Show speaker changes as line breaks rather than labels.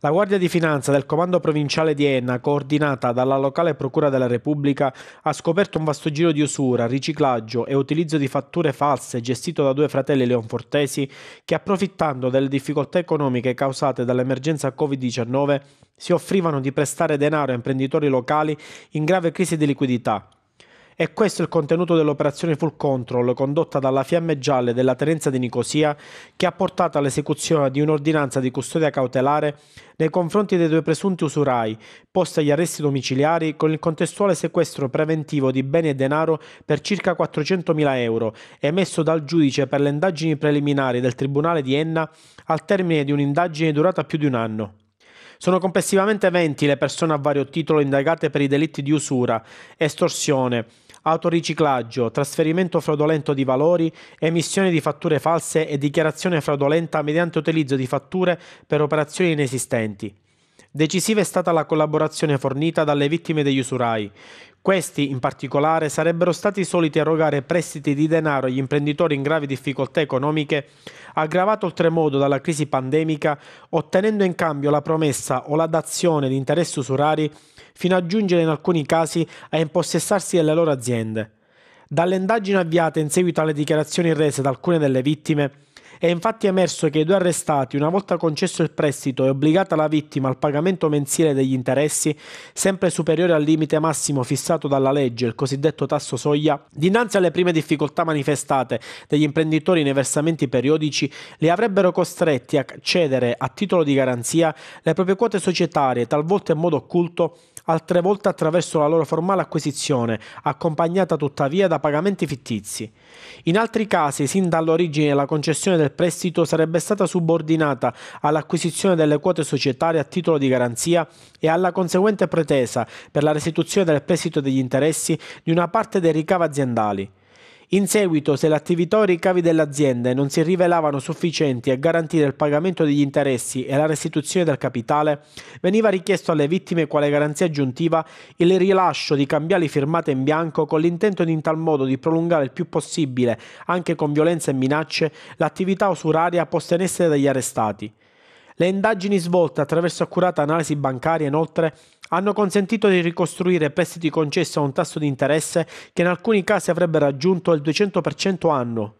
La Guardia di Finanza del Comando Provinciale di Enna, coordinata dalla locale Procura della Repubblica, ha scoperto un vasto giro di usura, riciclaggio e utilizzo di fatture false gestito da due fratelli leonfortesi che, approfittando delle difficoltà economiche causate dall'emergenza Covid-19, si offrivano di prestare denaro a imprenditori locali in grave crisi di liquidità. È questo il contenuto dell'operazione Full Control condotta dalla Fiamme Gialle della Terenza di Nicosia che ha portato all'esecuzione di un'ordinanza di custodia cautelare nei confronti dei due presunti usurai, posti agli arresti domiciliari con il contestuale sequestro preventivo di beni e denaro per circa 400.000 euro, emesso dal giudice per le indagini preliminari del Tribunale di Enna al termine di un'indagine durata più di un anno. Sono complessivamente 20 le persone a vario titolo indagate per i delitti di usura, estorsione, autoriciclaggio, trasferimento fraudolento di valori, emissione di fatture false e dichiarazione fraudolenta mediante utilizzo di fatture per operazioni inesistenti. Decisiva è stata la collaborazione fornita dalle vittime degli usurai. Questi, in particolare, sarebbero stati soliti erogare prestiti di denaro agli imprenditori in gravi difficoltà economiche, aggravato oltremodo dalla crisi pandemica, ottenendo in cambio la promessa o la dazione di interessi usurari fino a giungere in alcuni casi a impossessarsi delle loro aziende. Dalle indagini avviate in seguito alle dichiarazioni rese da alcune delle vittime, è infatti emerso che i due arrestati, una volta concesso il prestito e obbligata la vittima al pagamento mensile degli interessi, sempre superiore al limite massimo fissato dalla legge, il cosiddetto tasso soglia, dinanzi alle prime difficoltà manifestate degli imprenditori nei versamenti periodici, li avrebbero costretti a cedere a titolo di garanzia le proprie quote societarie, talvolta in modo occulto, altre volte attraverso la loro formale acquisizione, accompagnata tuttavia da pagamenti fittizi. In altri casi, sin dall'origine della concessione del del prestito sarebbe stata subordinata all'acquisizione delle quote societarie a titolo di garanzia e alla conseguente pretesa per la restituzione del prestito degli interessi di una parte dei ricavi aziendali. In seguito, se le attività o i ricavi dell'azienda non si rivelavano sufficienti a garantire il pagamento degli interessi e la restituzione del capitale, veniva richiesto alle vittime quale garanzia aggiuntiva il rilascio di cambiali firmate in bianco con l'intento di in tal modo di prolungare il più possibile, anche con violenza e minacce, l'attività usuraria posta in essere dagli arrestati. Le indagini svolte attraverso accurata analisi bancaria, inoltre, hanno consentito di ricostruire prestiti concessi a un tasso di interesse che in alcuni casi avrebbe raggiunto il 200% anno